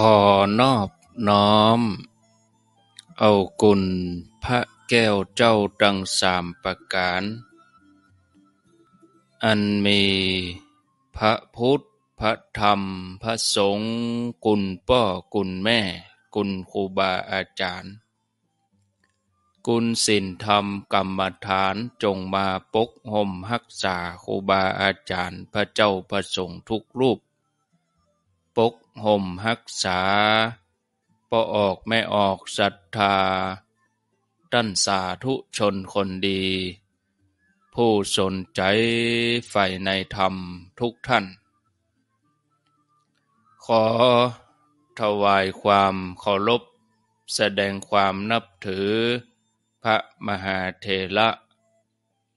ขอนอบน้อม เอากุลพระแก้วเจ้าดังสามประการ อันมี พระพุทธพระธรรมพระสงฆ์กุลพ่อกุลแม่กุลครูบาอาจารย์กุลศิลธรรมกรรมฐานจงมาปกห่มหักษาครูบาอาจารย์พระเจ้าพระสงฆ์ทุกรูปห่มหักษา ปอออกไม่ออกศรัทธาท่านสาธุชนคนดี ผู้สนใจใฝ่ในธรรมทุกท่าน ขอถวายความเคารพแสดงความนับถือ พระมหาเทระ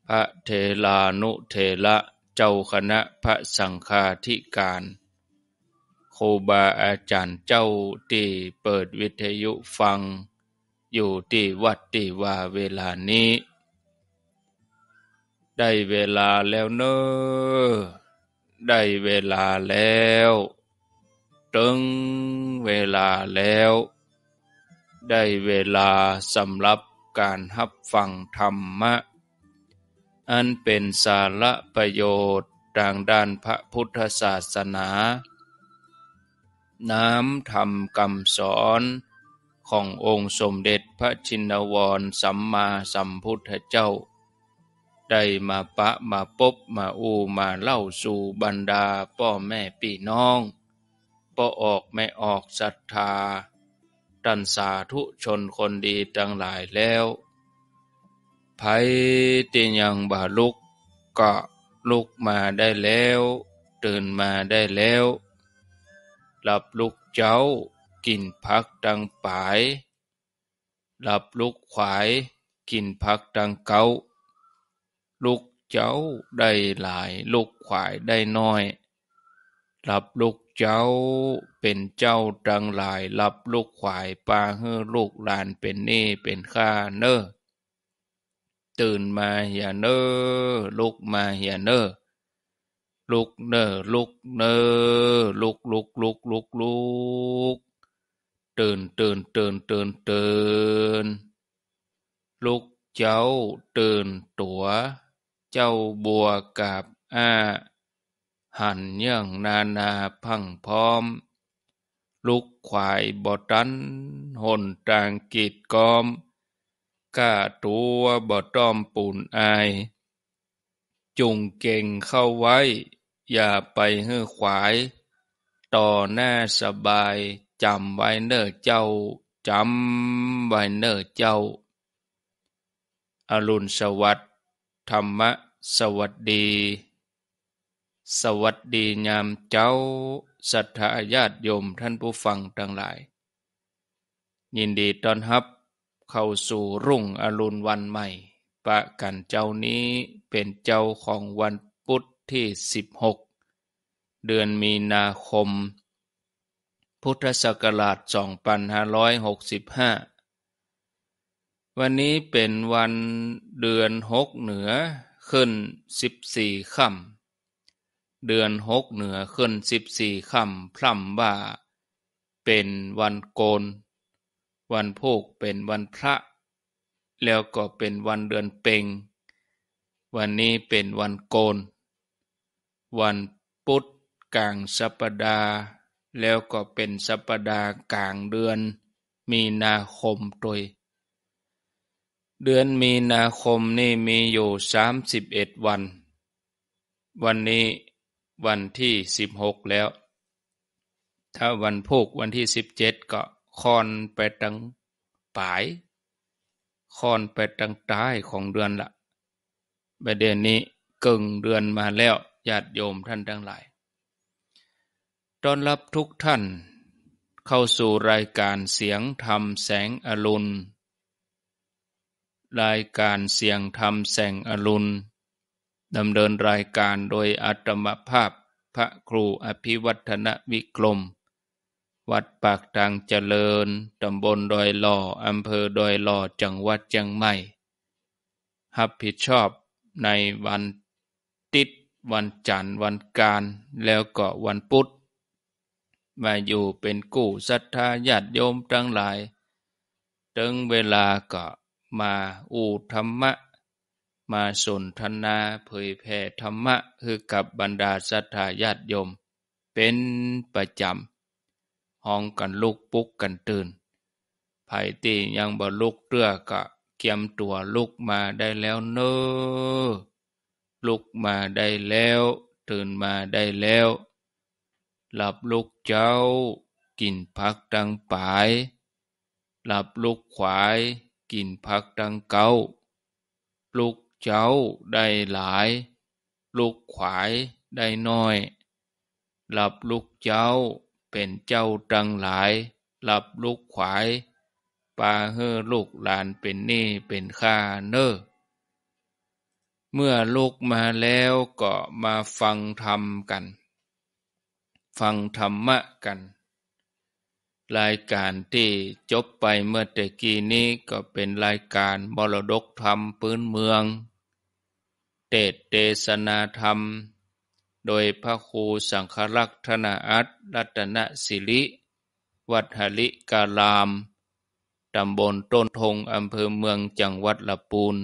พระเทลานุเทระเจ้าคณะพระสังฆาธิการครูบาอาจารย์เจ้าที่เปิดวิทยุฟัง อยู่ที่วัดที่ว่าเวลานี้ ได้เวลาแล้วเนอะได้เวลาแล้วถึงเวลาแล้ว ได้เวลาสำหรับการหับฟังธรรมะ อันเป็นสาระประโยชน์ทางด้านพระพุทธศาสนาน้ำธรรมคำสอน ขององค์สมเด็จพระชินวรสัมมาสัมพุทธเจ้าได้มาปะมาปบมาอูมาเล่าสู่บรรดาพ่อแม่พี่น้องพ่อออกไม่ออกศรัทธาตันสาธุชนคนดีทั้งหลายแล้วไผติยังบาลุก ก็ลุกมาได้แล้ว ตื่นมาได้แล้วหลับลุกเจ้ากินพักดังปายหลับลุกขวาย กินพักดังเกาลุกเจ้าได้หลายลุกขวายได้น้อย หลับลุกเจ้าเป็นเจ้าดังหลายหลับลุกขวายปาเฮลูกลานเป็นเน่เป็นข้าเนอตื่นมาเฮียเนอลุกมาเฮียเนอลุกเนอลุกเนอลุก ลุก ลุกลุกลุกเตื่นตื่นตื่นตื่นตื่นลุกเจ้าเตื่น ตัว เจ้าบัวกาบอ้าหันเย่างนานาพังพร้อม ลุกขวายบอตันหนต่างกีดกอมกาตัวบอต้อมปูนอายจุงเก่งเข้าไว้อย่าไปเฮือขวาย ต่อหน้าสบาย จำไว้เนอเจ้า จำไว้เนอเจ้า อรุณสวัสดิ์ธรรมะสวัสดี สวัสดียามเจ้าศรัทธาญาติโยมท่านผู้ฟังทั้งหลาย ยินดีต้อนรับ เข้าสู่รุ่งอรุณวันใหม่ปะกันเจ้านี้เป็นเจ้าของวันที่ 16 เดือนมีนาคม พุทธศักราช2565 วันนี้เป็นวันเดือนหกเหนือขึ้น 14ค่ำเดือนหกเหนือขึ้น 14ค่ำพร่ำว่า เป็นวันโกน วันพพกเป็นวันพระ แล้วก็เป็นวันเดือนเปงวันนี้เป็นวันโกนวันพุธกลางสัปดาห์แล้วก็เป็นสัปดาห์กลางเดือน มีนาคมโดยเดือนมีนาคมนี่มีอยู่สามสิบเอ็ดวัน วันนี้วันที่สิบหกแล้ว ถ้าวันพุกวันที่สิบเจ็ดก็คอนไปทางปลาย คอนไปทาง้ต้ของเดือนละประเด็นนี้กึ่งเดือนมาแล้วญาติโยมท่านทั้งหลายต้อนรับทุกท่าน เข้าสู่รายการเสียงธรรมแสงอรุณรายการเสียงธรรมแสงอรุณดำเนินรายการโดยอาตมภาพพระครูอภิวัฒนวิกรมวัดปากทางเจริญตำบลดอยหล่ออำเภอดอยหล่อจังหวัดเชียงใหม่รับผิดชอบในวันติดวันจันทร์วันการแล้วก็วันพุธ มาอยู่เป็นกู่ศรัทธาญาติโยมทั้งหลายถึงเวลาก็มาอูธรรมะ มาสนทนาเผยแผ่ธรรมะคือกับบรรดาศรัทธาญาติโยม เป็นประจำห้องกันลุกปุกกันตื่นไผ่ตียังบ่ลุกเตื้อก็เกียมตัวลุกมาได้แล้วเนอ้อลุกมาได้แล้วตื่นมาได้แล้ว หลับลุกเจ้า กินพักดังปาย หลับลุกขวาย กินพักดังเกาลุกเจ้าได้หลาย ลุกขวายได้น้อย หลับลุกเจ้าเป็นเจ้าดังหลาย หลับลุกขวายปลาเฮอลูกหลานเป็นนี่เป็นข้าเน้อเมื่อลุกมาแล้วก็มาฟังธรรมกัน ฟังธรรมะกัน รายการที่จบไปเมื่อตะกี้นี้ก็เป็นรายการบรดกธรรมพื้นเมือง เตตเตสนาธรรม โดยพระครูสังฆรักษ์ธนาอัตรัตนสิริ วัดหลิการาม ตำบลต้นทงอำเภอเมืองจังหวัดละปูน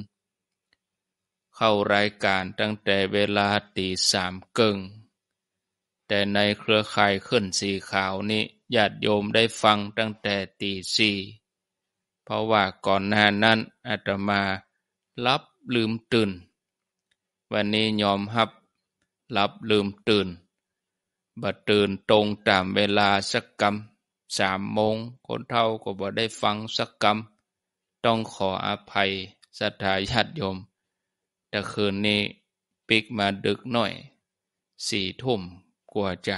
เข้ารายการตั้งแต่เวลาตีสามเกิงแต่ในเครือข่ายขึ้นสีขาวนี้ญาติโยมได้ฟังตั้งแต่ตีสี่เพราะว่าก่อนหน้านั้นอาตมาลับลืมตื่น วันนี้ยอมหับลับลืมตื่น บัดตื่นตรงตามเวลา สักกรรมสามโมงคนเท่าก็บ่ได้ฟังสักกรรม ต้องขออภัยสัทธาญาติโยมแต่คืนนี้ปิกมาดึกหน่อยสี่ทุ่มกว่าจะ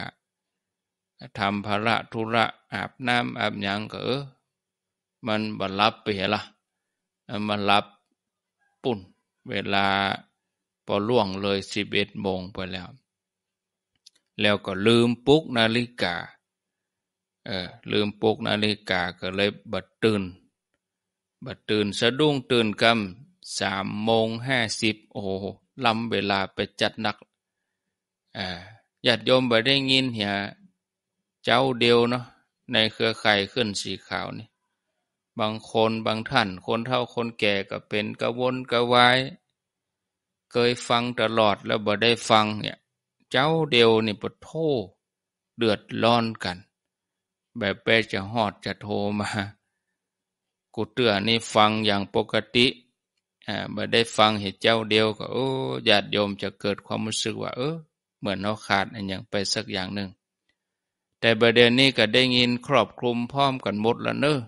ทำภาระธุระอาบน้ำอาบยังก็เออมันบรับไปเหรอมันรับปุ่นเวลาพอล่วงเลยสิบเอ็ดโมงไปแล้ว แล้วก็ลืมปุุกนาฬิกาเออลืมปุุกนาฬิกาก็เลยบัดตื่นบัดตื่นสะดุ้งตื่นกำสามโมงห้าสิบ โอ้ล้ำเวลาไปจัดหนักญาติโยมไปได้ยินเหียเจ้าเดียวเนาะ ในเครือข่ายขึ้นสีขาวนี่ บางคนบางท่าน คนเท่าคนแก่ก็เป็นกระวนกระวาย เคยฟังตลอด แล้วบ่ได้ฟังเนี่ย เจ้าเดียวนี่ปวดโทษเดือดร้อนกัน แบบเป้จะหอดจะโทรมา กูเตือนี่ฟังอย่างปกติเมื่อได้ฟังเหตุเจ้าเดียวก็โอ้ญาติโยมจะเกิดความรู้สึกว่า เออเหมือนเราขาดอันอย่างไปสักอย่างหนึ่ง แต่ประเด็นนี้ก็ได้ยินครอบคลุมพร้อมกันหมดแล้วเนอะ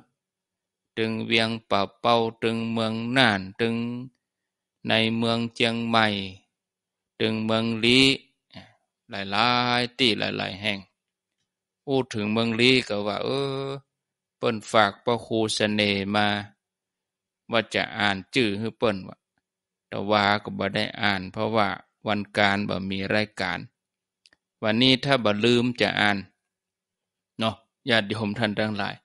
ตึงเวียงป่าเป่าตึงเมืองน่านตึง ในเมืองเจียงใหม่ตึงเมืองลียหลายหที่หลายแห่ง อู้ถึงเมืองลีก็ว่า เออ เปิ้นฝากพระครูเสน่ห์มาว่าจะอ่านจื่อให้เปิ้นว่าตวาก็บ่ได้อ่านเพราะว่าวันการบ่ มีรายการวันนี้ถ้าบ่ลืมจะอ่านเนาะญาติโยมท่านทั้งหลาย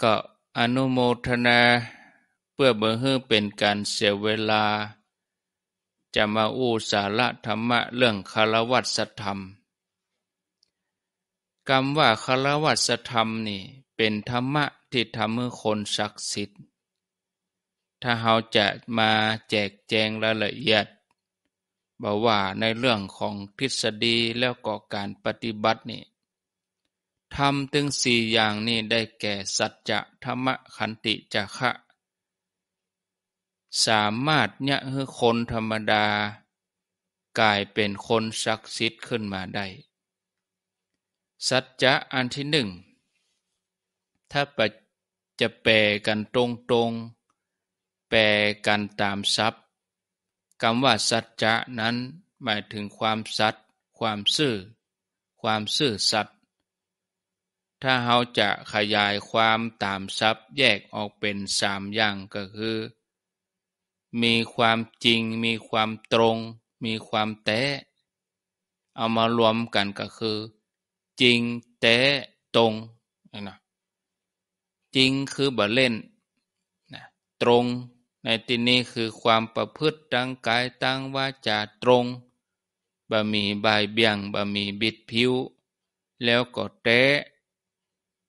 ก็อนุโมทนา เพื่อเบื่อเฮเป็นการเสียเวลา จะมาอู้สาระธรรมะเรื่องคารวัตสธรรมคำว่าคารวัตสธรรมนี่ เป็นธรรมะที่ทำให้คนศักดิ์สิทธิ์ถ้าเราจะมาแจกแจงรายละเอียดบอกว่าในเรื่องของทฤษฎีแล้วก็การปฏิบัตินี่ทำถึงสี่อย่างนี่ได้แก่สัจจะธรรมขันติจักะสามารถเนี่ยคือคนธรรมดากลายเป็นคนศักดิ์สิทธิ์ขึ้นมาได้ สัจจะอันที่หนึ่ง ถ้าจะแปลกันตรงๆแปลกันตามซับคำว่าสัจจะนั้นหมายถึงความสัตย์ความซื่อ ความซื่อสัตย์ถ้าเราจะขยายความตามซับแยกออกเป็นสามอย่างก็คือ มีความจริง มีความตรง มีความแต้เอามารวมกันก็คือ จริงแต้ตรงนะจริงคือบ่เล่นนะตรงในที่นี้คือความประพฤติั้งกายตั้งวาจาตรงบะมีบายเบี่ยงบะมีบิดผิว แล้วก็แต้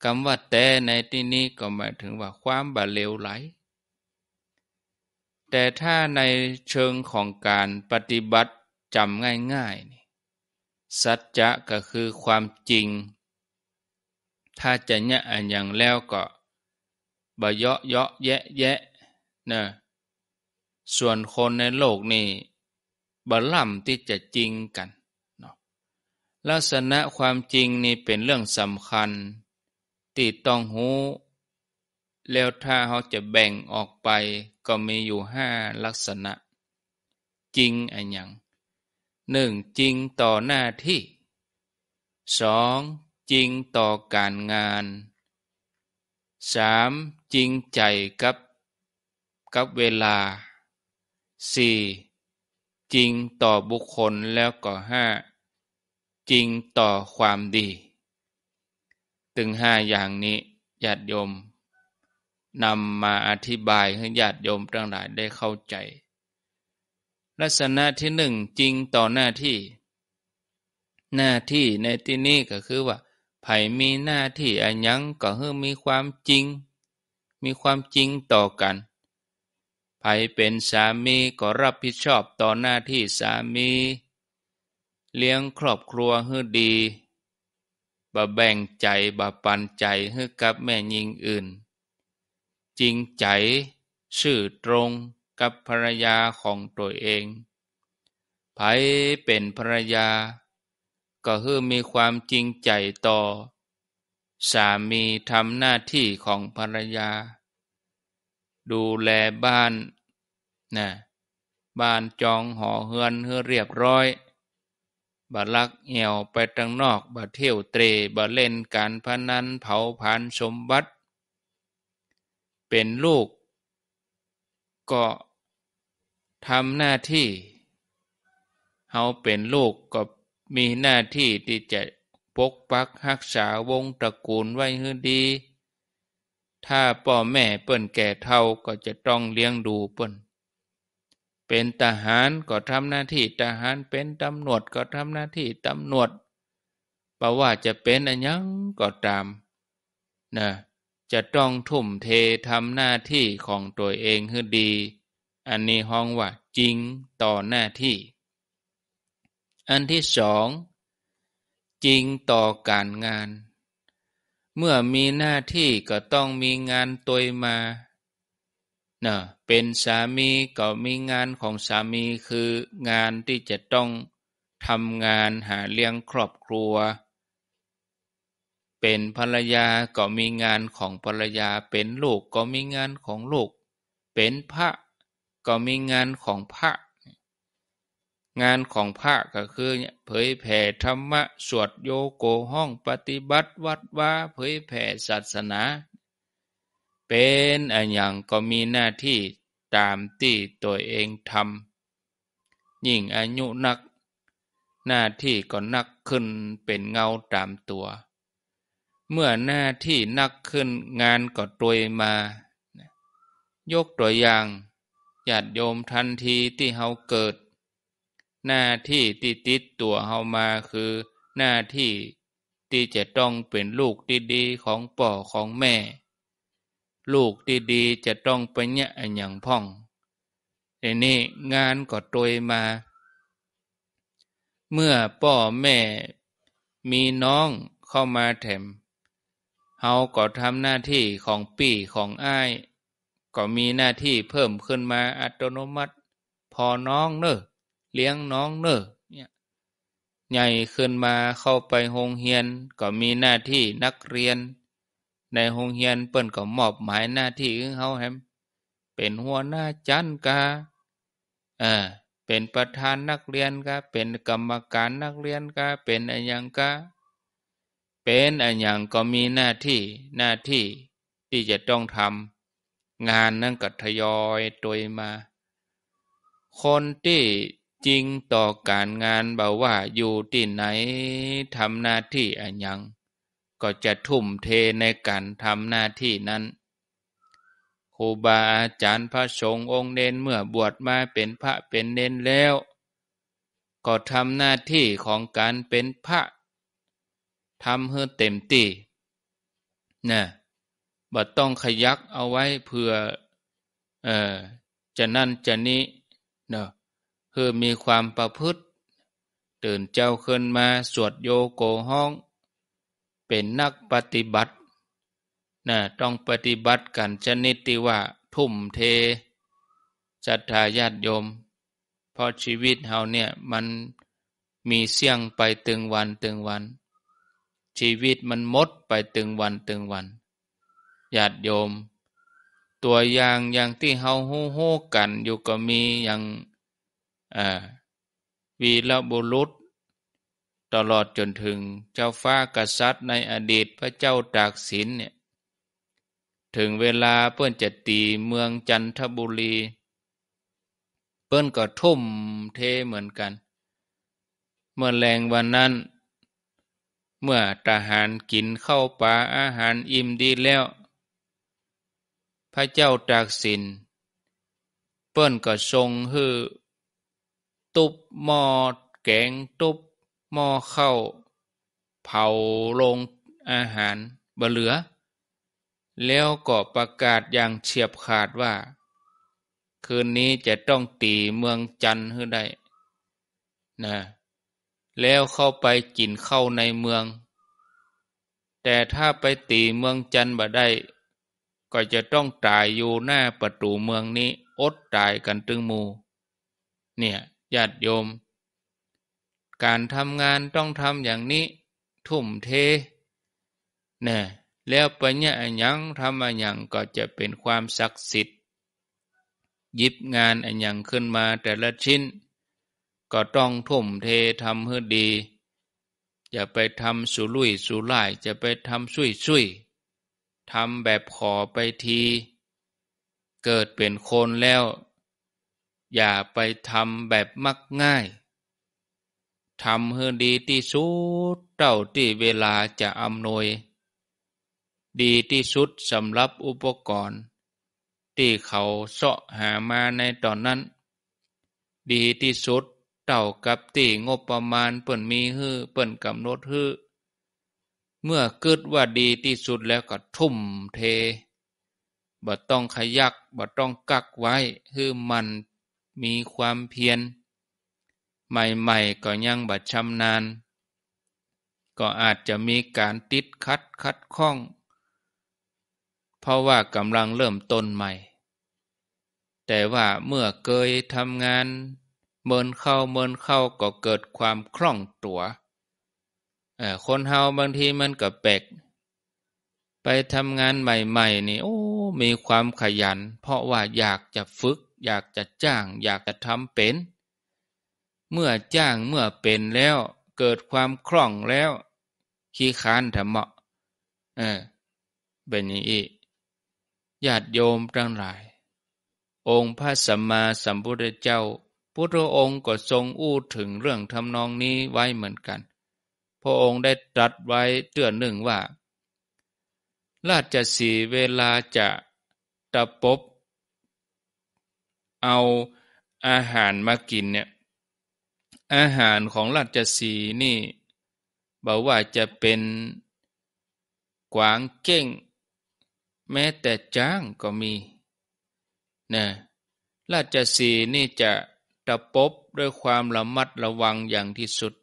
คำว่าแตะในที่นี้ก็หมายถึงว่าความบาเลวไหล แต่ถ้าในเชิงของการปฏิบัติจำง่ายๆนี่สัจจะก็คือความจริง ถ้าจะเนี่ยอย่างแล้วก็บะเยาะเยาะแยะแยะนะส่วนคนในโลกนี่บัลลมที่จะจริงกันเนาะลักษณะความจริงนี่เป็นเรื่องสำคัญที่ต้องหูแล้วถ้าเขาจะแบ่งออกไปก็มีอยู่ห้าลักษณะ จริงอันยังหนึ่งจริงต่อหน้าที่สองจริงต่อการงานสามจริงใจกับ กับเวลา่จริงต่อบุคคลแล้วก็ห้าจริงต่อความดีถึงห้าอย่างนี้ญาติโยมนำมาอธิบายให้ญาติโยมทั้งหลายได้เข้าใจ ลักษณะที่หนึ่งจริงต่อหน้าที่ หน้าที่ในที่นี้ก็คือว่าไผ่มีหน้าที่อันยังก็คือมีความจริง มีความจริงต่อกันใครเป็นสามีก็รับผิดชอบต่อหน้าที่สามี เลี้ยงครอบครัวให้ดีบ่แบ่งใจบ่ปันใจให้กับแม่ยิงอื่น จริงใจซื่อตรงกับภรรยาของตัวเองไผเป็นภรรยาก็คือมีความจริงใจต่อ สามีทำหน้าที่ของภรรยาดูแลบ้านนะบ้านจองหอเฮือนเฮือเรียบร้อยบาลักเหี่ยวไปทางนอกบาเที่ยวเตรบาเล่นการพนันเผาผานสมบัติ เป็นลูก ก็ทำหน้าที่เฮาเป็นลูกก็มีหน้าที่ที่จะปกปักรักษาวงตระกูลไว้ให้ดีถ้าป่อแม่เปิ้นแก่เท่าก็จะต้องเลี้ยงดูเปิ้น เป็นทหารก็ทำหน้าที่ ทหารเป็นตำรวจก็ทำหน้าที่ตำรวจบ่ว่าจะเป็นอันยังก็ตามนะจะต้องทุ่มเททำหน้าที่ของตัวเองให้ดี อันนี้ห้องว่าจริงต่อหน้าที่ อันที่สองจริงต่อการงานเมื่อมีหน้าที่ก็ต้องมีงานตัวมาเนะเป็นสามี ก็มีงานของสามีคืองานที่จะต้องทำงานหาเลี้ยงครอบครัว เป็นภรรยาก็มีงานของภรรยา เป็นลูกก็มีงานของลูก เป็นพระก็มีงานของพระงานของพระก็คือเผยแผ่ธรรมะ สวดโยโกห้องปฏิบัติวัดว่าเผยแผ่ศาสนา เป็น อันอย่างก็มีหน้าที่ตามที่ ตัวเองทำยิ่งอายุนัก หน้าที่ก็นักขึ้นเป็นเงาตามตัว เมื่อหน้าที่นักขึ้นงานก็ตวยมา ยกตัวอย่างญาติโยมทันทีที่เฮาเกิดหน้าที่ที่ติดตัวเฮามาคือหน้าที่ที่จะต้องเป็นลูกที่ดีของป่อของแม่ ลูกที่ดีจะต้องไปเนี่ยอย่างพ่องในนี้งานก็ตัวมา เมื่อป่อแม่มีน้องเข้ามาแถมเฮาก็ทำหน้าที่ของปี่ของอ้ายก็มีหน้าที่เพิ่มขึ้นมาอัตโนมัติพอน้องเนอะเลี้ยงน้องเนอเนี่ยใหญ่ขึ้นมาเข้าไปโรงเรียนก็มีหน้าที่นักเรียน ในโรงเรียนเปิ้นก็มอบหมายหน้าที่ของเฮาแฮมเป็นหัวหน้าจันกาเออเป็นประธานนักเรียนกาเป็นกรรมการนักเรียนกาเป็นอะไรอย่างกาเป็นอะไรอย่างก็มีหน้าที่หน้าที่ที่จะต้องทำงานนั่นก็ทยอยตัวมา คนที่จริงต่อการงานบ่าว่าอยู่ที่ไหนทำหน้าที่อันยัง ก็จะทุ่มเทในการทำหน้าที่นั้นครูบาอาจารย์พระสงฆ์องค์เน้นเมื่อบวชมาเป็นพระเป็นเน้นแล้ว ก็ทำหน้าที่ของการเป็นพระทำให้เต็มที่นะบัดต้องขยักเอาไว้เพื่อเออจะนั่นจะนี้เนาะคือมีความประพฤติ ตื่นเจ้าขึ้นมาสวดโยโกห้องเป็นนักปฏิบัตินะต้องปฏิบัติกันชนิดที่ว่าทุ่มเทศรัทธาญาติโยม เพราะชีวิตเฮาเนี่ยมันมีเสี่ยงไปตึงวันตึงวัน ชีวิตมันมดไปตึงวันตึงวันญาติโยม ตัวอย่างอย่างที่เฮาฮู้ฮู้กันอยู่ก็มีอย่างวีรบุรุษ ตลอดจนถึงเจ้าฟ้ากษัตริย์ในอดีตพระเจ้าตากสินเนี่ยถึงเวลาเพื่อนจะตีเมืองจันทบุรีเพื่อนก็ทุ่มเทเหมือนกัน เมื่อแรงวันนั้น เมื่อทหารกินเข้าป่าอาหารอิ่มดีแล้ว พระเจ้าตากสินเปิ้นก็ทรงฮือตุบหม้อแกงตุบหม้อข้าวเผาลงอาหารบเหลือ แล้วก็ประกาศอย่างเฉียบขาดว่า คืนนี้จะต้องตีเมืองจันทร์ให้ได้นะแล้วเข้าไป กินเข้าในเมือง แต่ถ้าไปตีเมืองจันทร์บ่ได้ ก็จะต้องตายอยู่หน้าประตูเมืองนี้อดตายกันตึงมูเนี่ยญาติโยม การทำงานต้องทำอย่างนี้ ทุ่มเทนะแล้วปัญญาหยังทำอาอยางก็จะเป็นความศักดิ์สิทธิ์ยิบงานอันยังขึ้นมาแต่ละชิ้น ก็ต้องทุ่มเททำให้ดีอย่าไปทำสุรุ่ยสุร่าย จะไปทำซุยซุยทำแบบขอไปที เกิดเป็นคนแล้วอย่าไปทำแบบมักง่าย ทำให้ดีที่สุดเท่าที่เวลาจะอำนวย ดีที่สุดสำหรับอุปกรณ์ที่เขาเสาะหามาในตอนนั้น ดีที่สุดเท่ากับที่งบประมาณเปิ่นมีฮื้อเปิ่นกำหนดฮื้อเมื่อเกิดว่าดีที่สุดแล้วก็ทุ่มเท บ่ต้องขยักบ่ต้องกักไว้ฮื้อมันมีความเพียรใหม่ๆก็ยังบัดชำนานก็อาจจะมีการติดคัดคัดข้อง เพราะว่ากำลังเริ่มต้นใหม่ แต่ว่าเมื่อเคยทำงานเมินเข้าเมินเข้าก็เกิดความคล่องตัวคนเฮาบางทีมันก็แปลกไปทำงานใหม่ๆนี่โอ้มีความขยัน เพราะว่าอยากจะฝึกอยากจะจ้างอยากจะทำเป็น เมื่อจ้างเมื่อเป็นแล้วเกิดความคล่องแล้ว ขี้ค้านธรรมะเออเป็นอย่างนี้ญาติโยมทั้งหลาย องค์พระสัมมาสัมพุทธเจ้า พุทธองค์ก็ทรงอู้ถึงเรื่องทำนองนี้ไว้เหมือนกัน พระองค์ได้ตรัสไว้เตือนหนึ่งว่า ราชสีเวลาจะ ตะปบเอาอาหารมากินเนี่ย อาหารของราชสีนี่บอกว่าจะเป็นกวางเก้ง แม้แต่จ้างก็มีนะราชสีนี่จะตะปบด้วยความระมัดระวังอย่างที่สุด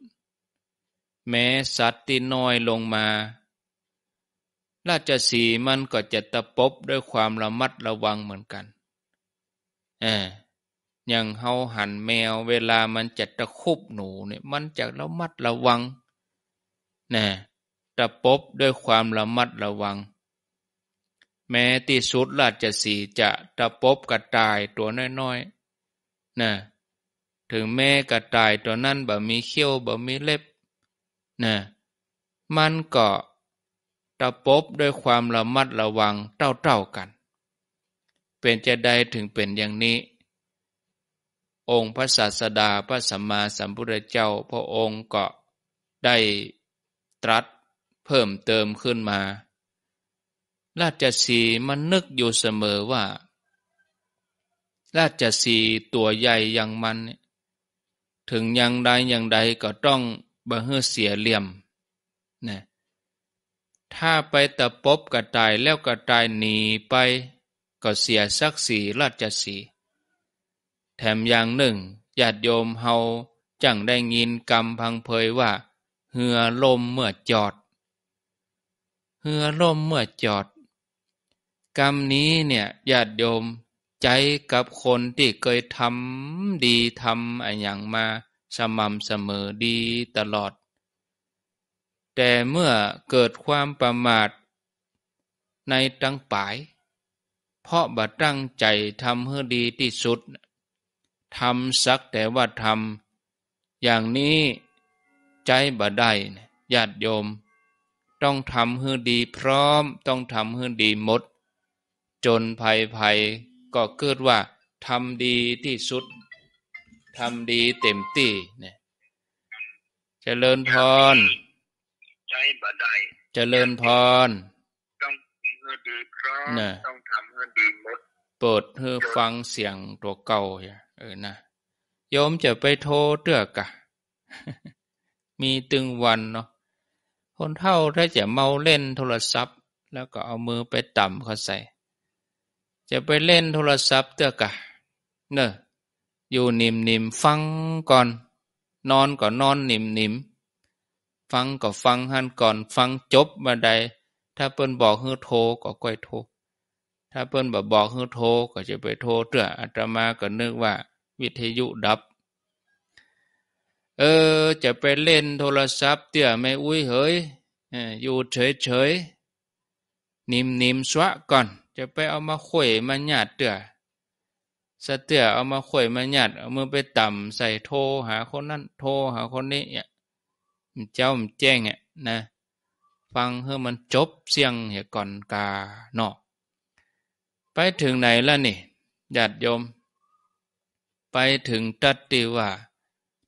แม้สัตว์ที่น้อยลงมา ราชสีมันก็จะตะปบด้วยความระมัดระวังเหมือนกันเอออย่างเฮาหันแมวเวลามันจะตะคุบหนูเนี่ยมันจะระมัดระวังนะตะปบด้วยความระมัดระวัง แม้ที่สุดราชสีจะตะปบกระต่ายตัวน้อยๆนะถึงแม้กระต่ายตัวนั้นบ่มีเขี้ยวบ่มีเล็บนะมันก็ตะปบด้วยความระมัดระวังเต่าๆ กันเป็นจะได้ถึงเป็นอย่างนี้ องค์พระศาสดาพระสัมมาสัมพุทธเจ้าพระองค์ก็ได้ตรัสเพิ่มเติมขึ้นมา ราชสีมันนึกอยู่เสมอว่า ราชสีตัวใหญ่อย่างมัน ถึงอย่างใดอย่างใดก็ต้องบังเฮือเสียเหลี่ยมนะถ้าไปตะปบกระต่ายแล้วกระต่ายหนีไปก็เสียศักดิ์ศรีราชสี แถมอย่างหนึ่งญาติโยมเฮาจังได้ยินกรรมพังเพยว่าเหือลมเมื่อจอดเหือลมเมื่อจอด กรรมนี้เนี่ยญาติโยมใจกับคนที่เคยทำดีทำอะไรอย่างมาสม่ำเสมอดีตลอด แต่เมื่อเกิดความประมาท ในตั้งปายเพราะบัดตั้งใจทำให้ดีที่สุดทำสักแต่ว่าทำอย่างนี้ใจบัดได้ญาติโยม ต้องทำให้ดีพร้อมต้องทำให้ดีหมด จนภัยภัยก็เกิดว่าทำดีที่สุดทำดีเต็มที่เนี่ยเจริญพรใจบัดได้เจริญพรใดีรต้องทำให้ดีหมดปิดเพื่อฟังเสียงตัวเก่าเออนะโยมจะไปโทรเตือกะมีตึงวันเนาะคนเท่าถ้าจะเมาเล่นโทรศัพท์ แล้วก็เอามือไปต่ำเขาใส่ จะไปเล่นโทรศัพท์ เตือกะ เนอะอยู่นิ่มนิมฟังก่อน นอนก็นอนนิ่มนิ่มฟังก็ฟังหันก่อน ฟังจบมาไดถ้าเปิ้นบอกฮือโทก็ก้อยโทถ้าเปิ้นบอกบอกฮือโทก็จะไปโทเตื้ออาตมาก็นึกว่าวิทยุดับ เออจะไปเล่นโทรศัพท์ เตื้อไม่อุ้ยเฮ้ยอยู่เฉยเฉยนิมๆมสวะก่อน จะไปเอามาข่วยมาหยาดเตื้อสเตื้อเอามาข่วยมาหยาดเอามือไปต่ำใส่โทรหาคนนั้นโทรหาคนนี้เนี่ยเจ้ามันแจ้งเนี่ยนะฟังเฮ้มันจบเสียงเหก่อนกาเนาะไปถึงไหนแล้วนี่ญาติโยม ไปถึงตัดติว่า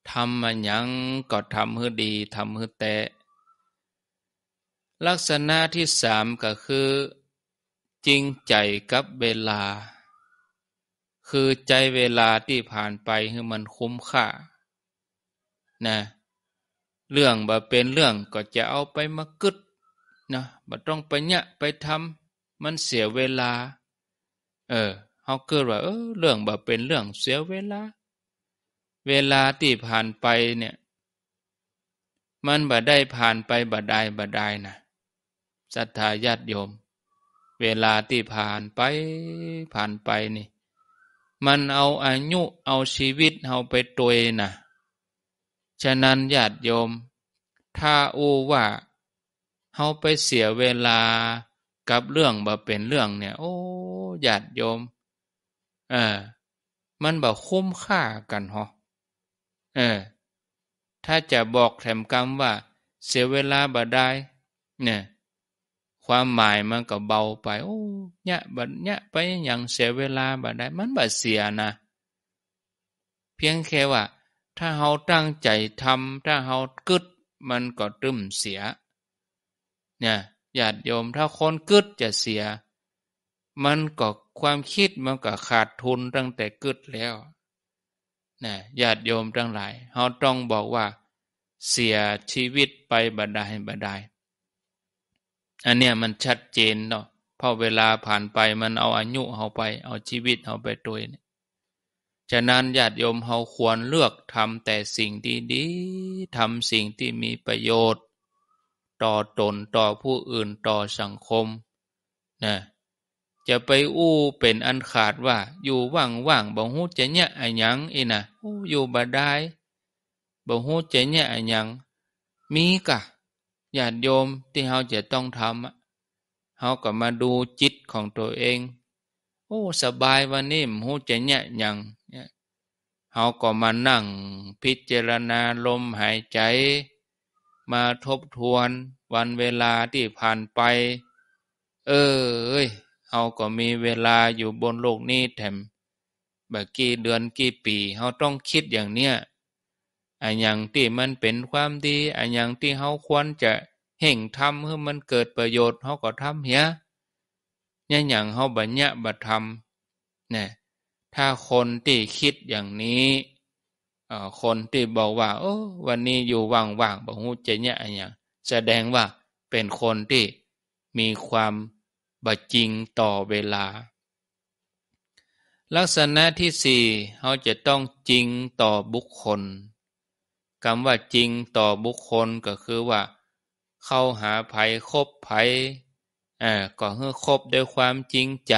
ทำมันยังก็ทำให้ดีทำให้แตะลักษณะที่สามก็คือ จริงใจกับเวลา คือใจเวลาที่ผ่านไปให้มันคุ้มค่านะเรื่องบ่เป็นเรื่องก็จะเอาไปมากึดนะบ่ต้องไปเนี่ยไปทำมันเสียเวลา เออเขาเกิดว่าเออเรื่องบ่เป็นเรื่องเสียเวลา เวลาที่ผ่านไปเนี่ยมันบ่ได้ผ่านไปบ่ได้บ่ได้นะศรัทธาญาติโยม เวลาที่ผ่านไปผ่านไปนี่ มันเอาอายุเอาชีวิตเอาไปตัวนะฉะนั้นญาติโยม ถ้าโอว่าเฮาไปเสียเวลากับเรื่องบ่เป็นเรื่องเนี่ย โอ้ญาติโยม เออ มันบ่คุ้มค่ากันหรอ เออ ถ้าจะบอกแถมกรรมว่า เสียเวลาบ่ได้ เนี่ย ความหมายมันก็เบาไป โอ้เนี่ยบัดเนี่ยไปอย่างเสียเวลาบบได้ มันบบเสียนะ เพียงแค่ว่า ถ้าเฮาตั้งใจทำถ้าเฮากึด มันก็ตึมเสียเนี่ยญาติโยมถ้าคนกึดจะเสีย มันก็ความคิดมันก็ขาดทุนตั้งแต่กึดแล้วนียญาติโยมทั้งหลายเขาต้องบอกว่าเสียชีวิตไปบัดใดบัดใดอันเนี้ยมันชัดเจนเนาะพอเวลาผ่านไปมันเอาอายุเขาไปเอาชีวิตเขาไปตัวเนี่ยฉะนั้นญาติโยมเขาควรเลือกทำแต่สิ่งดีๆทำสิ่งที่มีประโยชน์ต่อตนต่อผู้อื่นต่อสังคมนะจะไปอู้เป็นอันขาดว่าอยู่ว่างว่างบ่ฮู้จะเนี่ยอยังอีนะอยู่บ่ได้บ่ฮู้จะเนี่ยอยังมีกะญาติโยมที่เขาจะต้องทำเขาก็มาดูจิตของตัวเองโอ้สบายวันนี้มหูจะเนี่ยยังเขาก็มานั่งพิจารณาลมหายใจมาทบทวนวันเวลาที่ผ่านไป เออเอาก็มีเวลาอยู่บนโลกนี้แถมบกี่เดือนกี่ปีเขาต้องคิดอย่างเนี้ยอันอย่างที่มันเป็นความดีอันอย่างที่เขาควรจะเห่งทำเพื่อมันเกิดประโยชน์เขาก็ทำเนี้ยเนี่ยอย่างเขาบัญญัติบัตรทำเนี่ยถ้าคนที่คิดอย่างนี้คนที่บอกว่าอวันนี้อยู่ว่างๆบอกหูเจเนี่ยอย่างแสดงว่าเป็นคนที่มีความบัจริงต่อเวลา ลักษณะที่สี่เขาจะต้องจริงต่อบุคคลคำว่าจริงต่อบุคคลก็คือว่า เข้าหาภัยคบภัยอ่าก็เพื่อคบด้วยความจริงใจ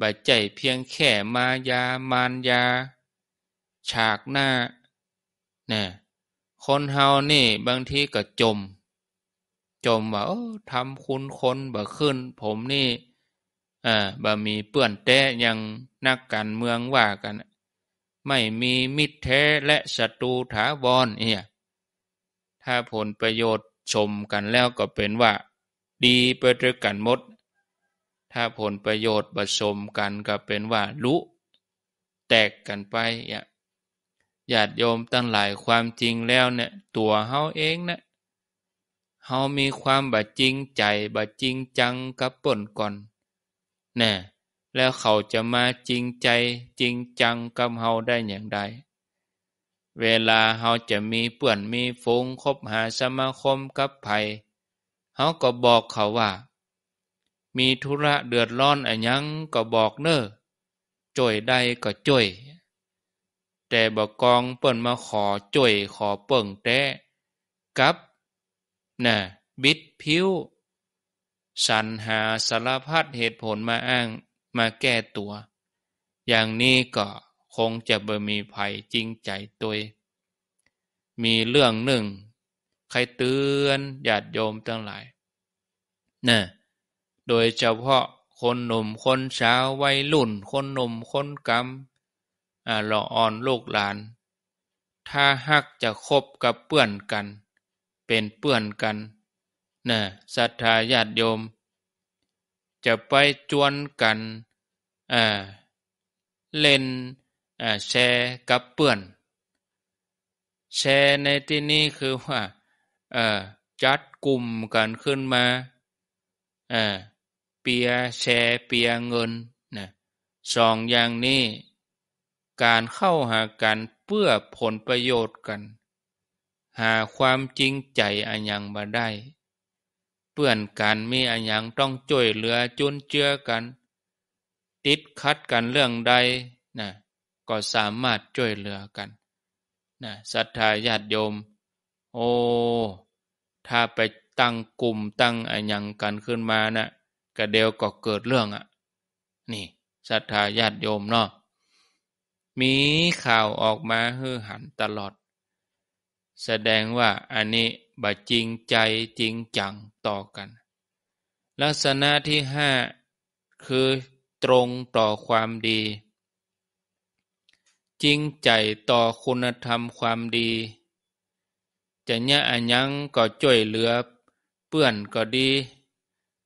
บัใจเพียงแค่มายามานยาฉากหน้าเนี่ยคนเฮานี่ บางทีก็จม จมว่าทำคุณคนบ่ขึ้น ผมนี่อ่าบ่มีเปื่อนแต้ยังนักการเมืองว่ากัน ไม่มีมิตรแท้และศัตรูถาวรเนี่ยถ้าผลประโยชน์ชมกันแล้วก็เป็นว่า ดีไปด้วยกันหมด ถ้าผลประโยชน์บ่ชมกันก็เป็นว่าลุ แตกกันไปเนี่ยญาติโยมตั้งหลายความจริงแล้วเนี่ย ตัวเฮาเองนะเฮามีความบะจริงใจบะจริงจังกับปนก่อนน่แล้วเขาจะมาจริงใจจริงจังกับเฮาได้อย่างใดเวลาเฮาจะมีเปื่อนมีฟงคบหาสมาคมกับไผเฮาก็บอกเขาว่า มีธุระเดือดร้อนอะยังก็บอกเน้อจ่อยได้ก็จ่อยแต่บอกองเปิ่นมาขอ จ่วย ขอเปิ่งแต่กับ น่ะ บิดพิ้วสันหาสารพัดเหตุผลมาอ้างมาแก้ตัว อย่างนี้ก็คงจะบ่มีภัยจริงใจตัว มีเรื่องหนึ่ง ใครเตือนอา่าโยมทั้งหลาย น่ะ โดยเฉพาะคนหนุ่มคนสาววัยรุ่นคนหนุ่ม คนกำล่อ่อนลูกหลาน ถ้าหักจะคบกับเปื่อนกัน เป็นเปื่อนกันนะศรัทธาญาติโยม จะไปจวนกัน เล่นแชร์กับเปื่อน แชร์ในที่นี้ คือว่า จัดกลุ่มกันขึ้นมา เปียแชร์เปียเงินนะสองอย่างนี้การเข้าหากันเพื่อผลประโยชน์กัน หาความจริงใจอันยังมาได้เพื่อนกันมีอันยังต้องจ่วยเหลือจุนเจือ กัน ติดคัดกันเรื่องใดนะก็สามารถช่วยเหลือกันนะศรัทธาญาติโยม โอ้ ถ้าไปตั้งกลุ่มตั้งอันยังกันขึ้นมานะกระเดียวก็เกิดเรื่องอะ่ะนี่ศรัทธาญาติโยมเนาะมีข่าวออกมาฮือหันตลอด แสดงว่าอันนี้บะจริงใจจริงจังต่อกัน ลักษณะที่ห้าคือตรงต่อความดี จริงใจต่อคุณธรรมความดี จะเนี่ยอันยังก็ช่วยเหลือเปื่อนก็ดี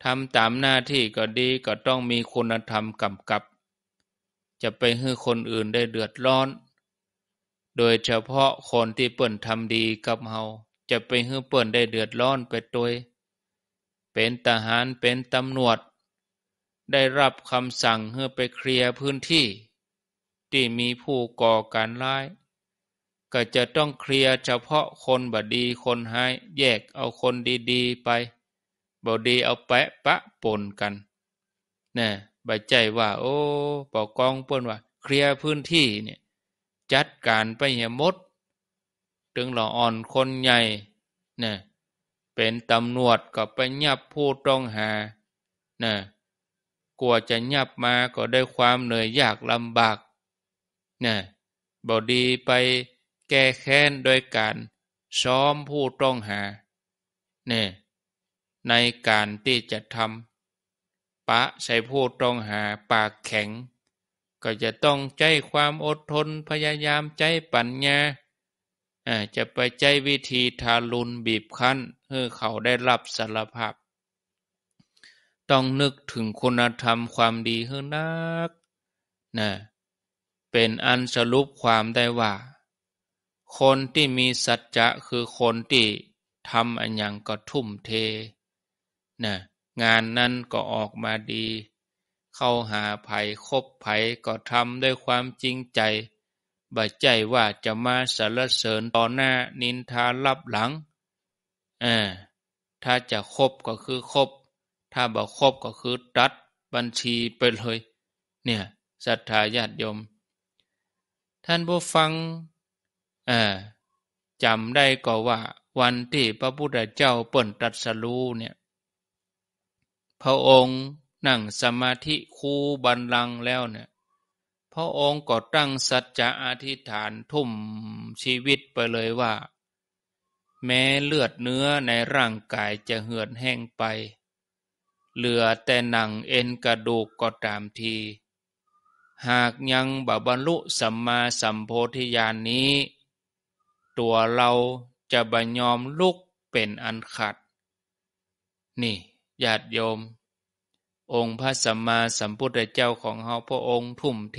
ทำตามหน้าที่ก็ดีก็ต้องมีคุณธรรมกำกับจะไปให้คนอื่นได้เดือดร้อน โดยเฉพาะคนที่เปิ่นทำดีกับเฮาจะไปให้เปิ่นได้เดือดร้อนไปตัวเป็นทหารเป็นตำรวจ ได้รับคำสั่งให้ไปเคลียร์พื้นที่ ที่มีผู้ก่อการร้าย ก็จะต้องเคลียร์เฉพาะคนบดีคนหายแยกเอาคนดีๆไปบดีเอาแปะปะปนกันนะบใจว่าโอ้ปอกกองเปิ้นว่าเคลียร์พื้นที่เนี่ยจัดการไปเหียมดถึงหล่ออ่อนคนใหญ่เนี่ยเป็นตำรวจก็ไปยับผู้ต้องหาเนี่ยกลัวจะยับมาก็ได้ความเหนื่อยยากลำบากเนี่ยบอดีไปแก้แค้นโดยการซ้อมผู้ต้องหาเนี่ยในการที่จะทำปะใส่ผู้ต้องหาปากแข็ง ก็จะต้องใจความอดทนพยายามใจปัญญาจะไปใจวิธีทารุณบีบคั้นเพื่อเขาได้รับสารภาพ ต้องนึกถึงคุณธรรมความดีเฮือนักนะเป็นอันสรุปความได้ว่า คนที่มีสัจจะคือคนที่ทำอันยังก็ทุ่มเทนะงานนั้นก็ออกมาดี เข้าหาไผ่คบไผ่ก็ทำด้วยความจริงใจบ่ใจว่าจะมาสรรเสริญต่อหน้านินทาลับหลังอ่ถ้าจะคบก็คือคบ ถ้าบ่คบก็คือตัด บัญชีไปเลย เนี่ยศรัทธาญาติโยม ท่านผู้ฟังอ่จำได้ก็ว่าวันที่พระพุทธเจ้าเปิดตตัดสรู้ เนี่ยพระองค์นั่งสมาธิคูบันลังแล้วเนี่ย พระองค์ก็ตั้งสัจจะอธิษฐานทุ่มชีวิตไปเลยว่า แม้เลือดเนื้อในร่างกายจะเหือดแห้งไป เหลือแต่หนังเอ็นกระดูกก็ตามที หากยังบบรรลุสัมมาสัมโพธิญาณนนี้ ตัวเราจะบัญยอมลุกเป็นอันขัด นี่ญาติโยม องค์พระสัมมาสัมพุทธเจ้าของเฮาพระองค์ทุ่มเท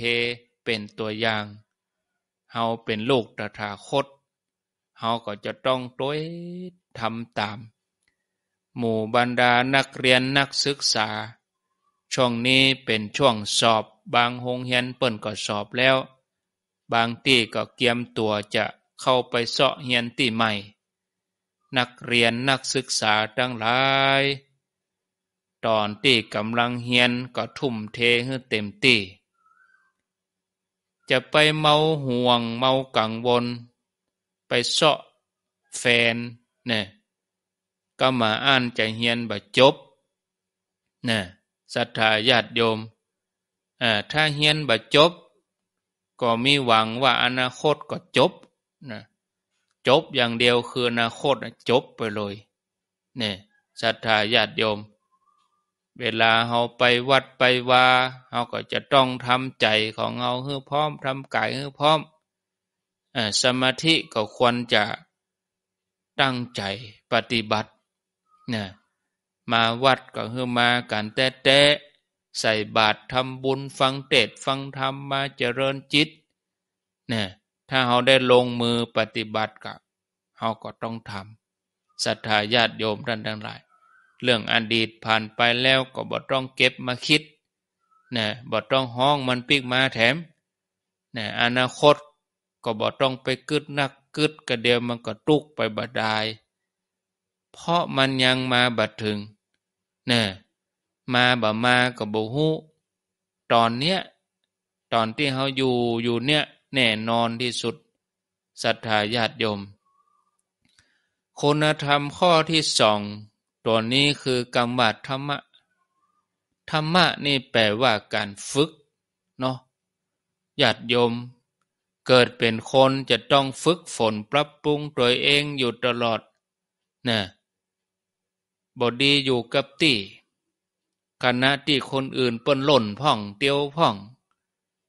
เป็นตัวอย่างเฮาเป็นลูกตถาคตเฮาก็จะต้องต้อยทำตาม หมู่บรรดานักเรียนนักศึกษา ช่วงนี้เป็นช่วงสอบบางโรงเรียนเปิ่นก็สอบแล้ว บางที่ก็เกียมตัวจะเข้าไปเสาะเรียนที่ใหม่ นักเรียนนักศึกษาทั้งหลายตอนที่กำลังเฮียนก็ทุ่มเทให้เต็มที่จะไปเมาห่วงเมากังวลไปเสาะแฟนเนี่ยก็มาอ่านใจเฮียนบะจบน่ะศรัทธาญาติโยมถ้าเฮียนบะจบ ก็มีหวังว่าอนาคตก็จบนะจบอย่างเดียวคืออนาคตจบไปเลยเนี่ยศรัทธาญาติโยมเวลาเราไปวัดไปว่าเราก็จะต้องทำใจของเราให้พร้อมทำกายให้พร้อมสมาธิก็ควรจะตั้งใจปฏิบัตินะมาวัดก็คือมาการแตะแตะใส่บาตรทำบุญฟังเทศฟังธรรมมาเจริญจิตนะถ้าเราได้ลงมือปฏิบัติก็เราก็ต้องทำศรัทธาญาติโยมท่านทั้งหลายเรื่องอดีตผ่านไปแล้วก็บ่ต้องเก็บมาคิดนะบ่ต้องห้องมันปิกมาแถมนะอนาคตก็บ่ต้องไปกึดนักกึดกระเดียวมันก็ตุกไปบ่ได้เพราะมันยังมาบัดถึงนะมาบ่มาก็บ่ฮู้ตอนเนี้ย ตอนที่เขาอยู่อยู่เนี้ยแน่นอนที่สุด ศรัทธาญาติโยม คุณธรรมข้อที่สองตัวนี้คือกรรมว่าธรรมะ ธรรมะนี่แปลว่าการฝึกเนาะยาดยม เกิดเป็นคนจะต้องฝึกฝนปรับปรุงตัวเองอยู่ตลอดนะบอดีอยู่กับตีขณะที่คนอื่นเปิ้นหล่นพ่องเตียวพ่อง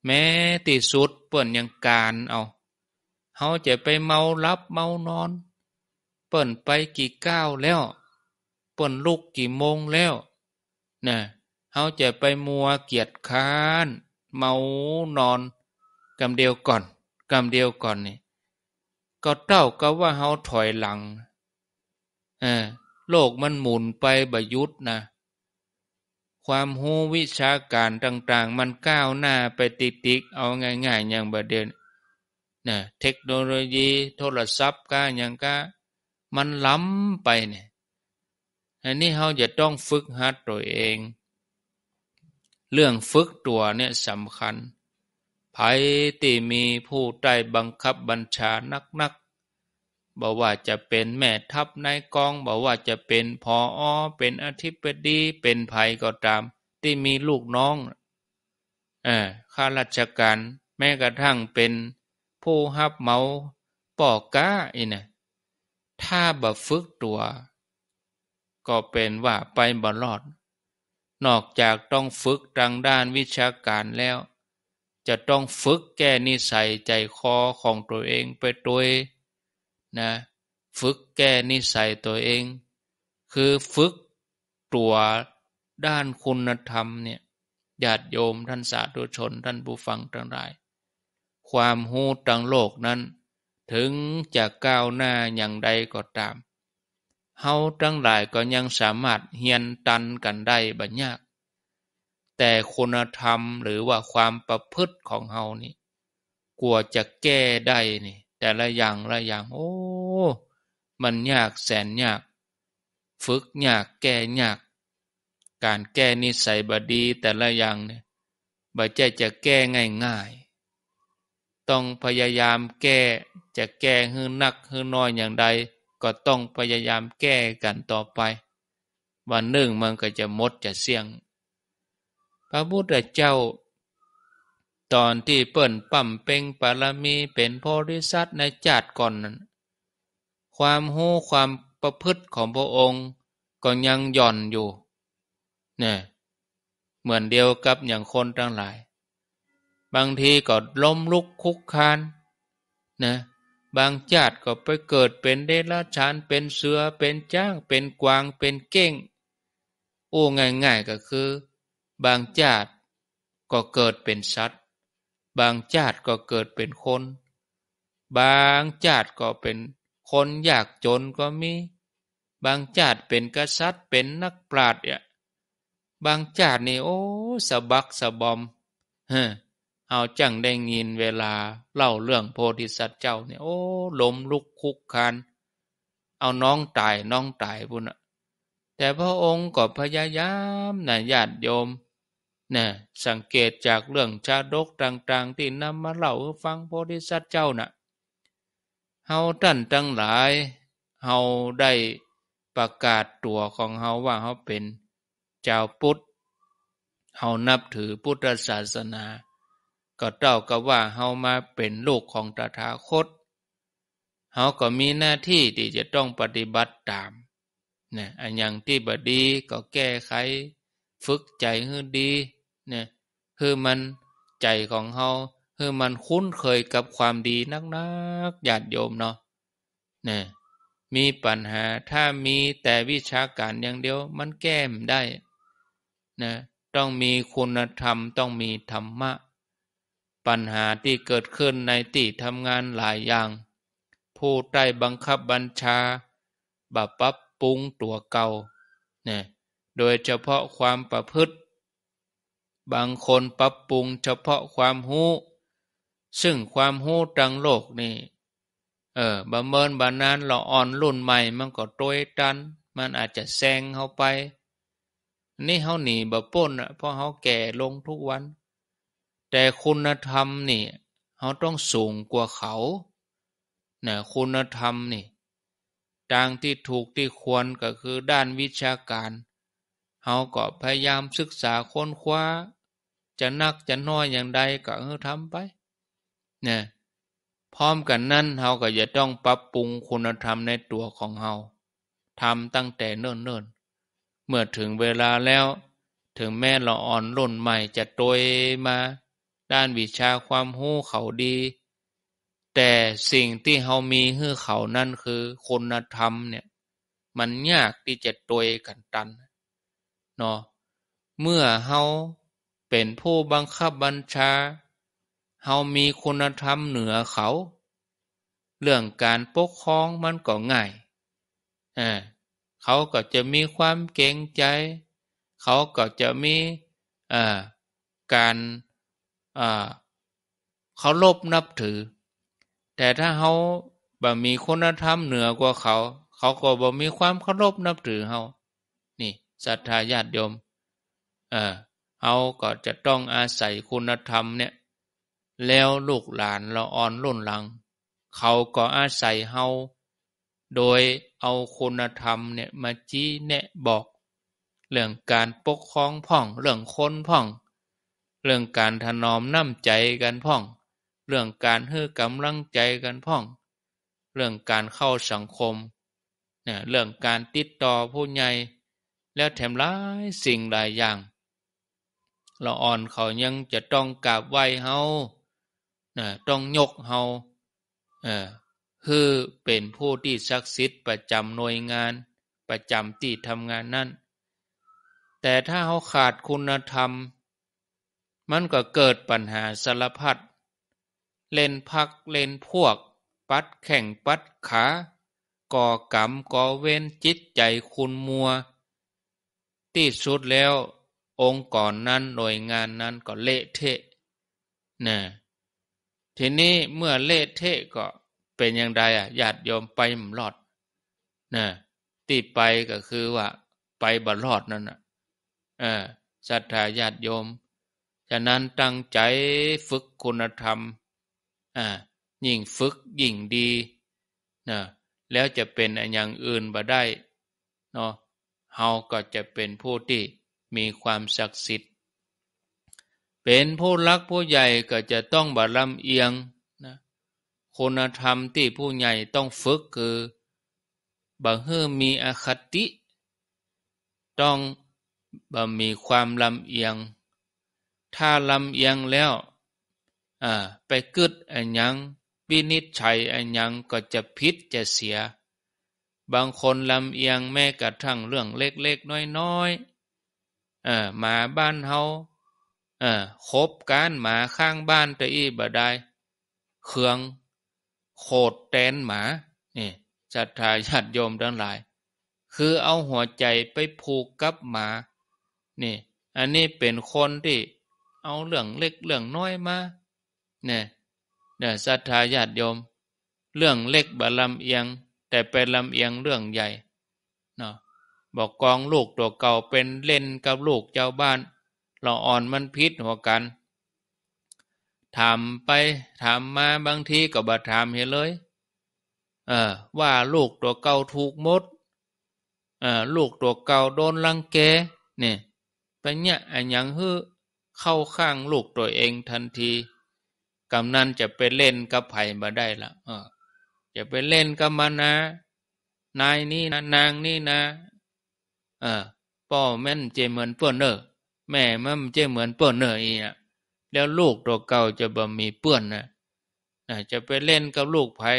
แม้ตีสุดเปิ้นยังการเอาเขาจะไปเมาลับเมานอน เปิ้นไปกี่ก้าวแล้วป่นลุกกี่โมงแล้วนะเฮาจะไปมัวเกียดค้าน เมานอนกำเดียวก่อนกำเดียวก่อนนี่ก็เต้าก็ว่าเฮาถอยหลังเออโลกมันหมุนไปบยุทธ์นะ ความหูวิชาการต่างๆ มันก้าวหน้าไปติดๆเอาง่ายๆอย่างประเด็นนะเทคโนโลยีโทรศัพท์ก็อย่างก็มันล้ำไปเนี่ยอันนี้เขาจะต้องฝึกหัดตัวเอง เรื่องฝึกตัวเนี่ยสำคัญไผที่มีผู้ใต้บังคับบัญชานักนักบอกว่าจะเป็นแม่ทัพนายกองบอกว่าจะเป็นพออ้อเป็นอธิบดีเป็นไผก็ตามที่มีลูกน้องเออข้าราชการ แม้กระทั่งเป็นผู้ฮับเมาป่อก้าอีนะ ถ้าบ่ฝึกตัวก็เป็นว่าไปบรอด นอกจากต้องฝึกทางด้านวิชาการแล้ว จะต้องฝึกแก้นิสัยใจคอของตัวเองไปด้วยนะฝึกแก้นิสัยตัวเอง คือฝึกตัวด้านคุณธรรมเนี่ยญาติโยมท่านสาธุชนท่านผู้ฟังทั้งหลาย ความหู้ตังโลกนั้น ถึงจะก้าวหน้าอย่างใดก็ตามเฮาทั้งหลายก็ยังสามารถเฮียนตันกันได้บญญาก แต่คุณธรรมหรือว่าความประพฤติของเฮานี่กลัวจะแก้ได้นี่ แต่ละอย่างละอย่าง โอ้ มันยากแสนยาก ฝึกยากแก้ยาก การแก้นิสัยบดี แต่ละอย่างเนี่ยบ่ใจจะแก้ง่ายๆต้องพยายามแก้ จะแก้ให้นักให้น้อยอย่างใดก็ต้องพยายามแก้กันต่อไป วันหนึ่งมันก็จะหมดจะเสี่ยง พระพุทธเจ้า ตอนที่เปิ่นปั่มเป่งปารมีเป็นโพธิสัตว์ในจาติก่อนนั้น ความหูความประพฤติของพระองค์ก็ยังหย่อนอยู่ เนี่ยเหมือนเดียวกับอย่างคนทั้งหลาย บางทีก็ล้มลุกคุกคาน นะเบางชาติก็ไปเกิดเป็นเดรัจฉานเป็นเสือเป็นจ้างเป็นกวางเป็นเก้ง โอ้ง่ายๆก็คือ บางชาติ ก็เกิดเป็นสัตว์บางชาติก็เกิดเป็นคน บางชาติก็เป็นคนยากจนก็มี บางชาติเป็นกษัตริย์เป็นนักปราชญ์เนี่ยบางชาตินี่โอ้สะบักสะบอมฮะเอาจังได้ยินเวลาเล่าเรื่องโพธิสัตว์เจ้าเนี่ยโอ้ล้มลุกคุกคานเอาน้องตาย น้องตายบุญนะแต่พระองค์ก็พยายามนะญาติโยมนะสังเกตจากเรื่องชาดกต่างๆที่นำมาเล่าฟังโพธิสัตว์เจ้านะ่ะเฮาท่านทั้งหลายเฮาได้ประกาศตัวของเฮาว่าเฮาเป็นเจ้าพุทธเฮานับถือพุทธศาสนาก็เท่ากับว่าเฮามาเป็นลูกของตถาคตเฮาก็มีหน้าที่ที่จะต้องปฏิบัติตามนะอันอย่างที่บดีก็แก้ไข ฝึกใจให้ดีนะคือมันใจของเฮาคือมันคุ้นเคยกับความดีนักนักญาติโยมเนาะนะมีปัญหา ถ้ามีแต่วิชาการอย่างเดียวมันแก้มได้ นะ ต้องมีคุณธรรม ต้องมีธรรมะปัญหาที่เกิดขึ้นในที่ทำงานหลายอย่าง ผู้ใต้บังคับบัญชาบับปับปรุงตัวเก่าเนี่ยโดยเฉพาะความประพฤติ บางคนปรับปรุง เฉพาะความหู้ ซึ่งความหู้ตังโลกนี่เออบะเมินบานานเราอ่อน รุ่นใหม่มันก็ต้วตัน มันอาจจะแซงเขาไป นี่เขาหนีบะป้น เพราะเขาแก่ลงทุกวันแต่คุณธรรมนี่ เขาต้องสูงกว่าเขานะคุณธรรมนี่ ทางที่ถูกที่ควรก็คือด้านวิชาการ เขาก็พยายามศึกษาค้นคว้า จะนักจะน้อยอย่างใดก็เออทำไปนะพร้อมกันนั้นเขาก็จะต้องปรับปรุงคุณธรรมในตัวของเขาทำตั้งแต่เนิ่นๆเมื่อถึงเวลาแล้ว ถึงแม่ลาอ่อนล่นใหม่จะโตยมาด้านวิชาความหู้เขาดี แต่สิ่งที่เขามีให้เขานั่นคือคุณธรรมเนี่ย มันยากที่จะตัวงกันตันเนาะเมื่อเขาเป็นผู้บังคับบัญชา เขามีคุณธรรมเหนือเขา เรื่องการปกครองมันก็ง่ายอ่าเขาก็จะมีความเก่งใจ เขาก็จะมี อ่า การเขาลบนับถือ แต่ถ้าเขาบ่มีคุณธรรมเหนือกว่าเขา เขาก็บ่มีความเคารพนับถือเขา นี่ศรัทธาญาติโยมเออเขาก็จะต้องอาศัยคุณธรรมเนี่ยแล้วลูกหลานเราอ่อนล่นหลัง เขาก็อาศัยเขาโดยเอาคุณธรรมเนี่ยมาจี้แนะบอก เรื่องการปกครองพ่องเรื่องคนพ่องเรื่องการถนอมน้ำใจกันพ่อง เรื่องการให้กำลังใจกันพ่อง เรื่องการเข้าสังคม เนี่ยเรื่องการติดต่อผู้ใหญ่ แล้วแถมหลายสิ่งหลายอย่าง เราอ่อนเขายังจะต้องกราบไหว้เฮาเนี่ยต้องยกเฮาเออคือเป็นผู้ที่ศักดิ์สิทธิ์ประจำหน่วยงาน ประจำที่ทำงานนั่น แต่ถ้าเขาขาดคุณธรรมมันก็เกิดปัญหาสารพัด เล่นพักเล่นพวก ปัดแข่งปัดขา ก่อกรรมก่อเว้นจิตใจคุณมัว ที่สุดแล้วองค์กอนนั้นหน่วยงานนั้นก็เละเทะนะทีนี้เมื่อเละเทะก็เป็นอย่างไรอ่ะญาติโยมไปมรอดนะที่ไปก็คือว่าไปบรอดนั่นอ่ะศรัทธาญาติโยมฉะนั้นตั้งใจฝึกคุณธรรมอ่ายิ่งฝึกยิ่งดีนะแล้วจะเป็นอย่างอื่นบ่ได้เนาะเฮา ก็จะเป็นผู้ที่มีความศักดิ์สิทธิ์ เป็นผู้รักผู้ใหญ่ก็จะต้องบารมเอียงนะคุณธรรมที่ผู้ใหญ่ต้องฝึกคือบ่เฮือมีอคติ ต้องบ่มีความลำเอียงถ้าลำเอียงแล้ว ไปกึดอันยัง วินิจฉัยอันยัง ก็จะพิษจะเสีย บางคนลำเอียง แม้กระทั่งเรื่องเล็กๆ น้อยๆหมาบ้านเฮาคบการหมาข้างบ้านตะอี้บดายเครื่องโคดแตนหมานี่ศรัทธาญาติโยมทั้งหลาย คือเอาหัวใจไปผูกกับหมานี่อันนี้เป็นคนที่เอาเรื่องเล็กเรื่องน้อยมา เนี่ยเนี่ยศรัทธาญาติโยม เรื่องเล็กบาลำเอียง แต่เป็นลำเอียงเรื่องใหญ่ เนาะ บอกกอง ลูกตัวเก่าเป็นเล่นกับลูกเจ้าบ้านเราอ่อนมันพิษหัวกันถามไปถามมาบางทีก็บาดถามเห็นเลย เออว่าลูกตัวเก่าถูกมด เออลูกตัวเก่าโดนลังแกเนี่ยไปเนี่ยอันยังฮื้อเข้าข้างลูกตัวเองทันทีกำนันจะไปเล่นกับไผ่มาได้ละเออจะไปเล่นกับมันนะ นายนี่นะนางนี่นะ เออพ่อแม่เจเหมือนเปื้อนเนอแม่แม่นเจเหมือนเปื้อนเนออีอ่ะแล้วลูกตัวเก่าจะบ่มีเปื้อนนะนะจะไปเล่นกับลูกไผ่